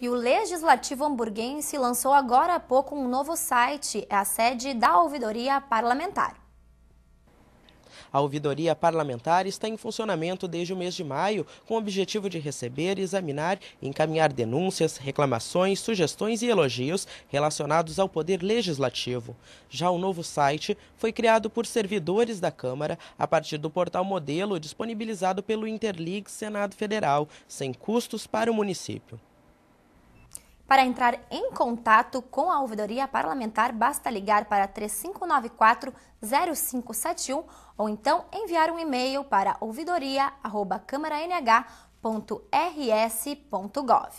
E o Legislativo Hamburguense lançou agora há pouco um novo site, é a sede da Ouvidoria Parlamentar. A ouvidoria parlamentar está em funcionamento desde o mês de maio, com o objetivo de receber, examinar e encaminhar denúncias, reclamações, sugestões e elogios relacionados ao poder legislativo. Já o novo site foi criado por servidores da Câmara a partir do portal modelo disponibilizado pelo Interligue Senado Federal, sem custos para o município. Para entrar em contato com a ouvidoria parlamentar, basta ligar para 3594-0571 ou então enviar um e-mail para ouvidoria.câmaranh.rs.gov.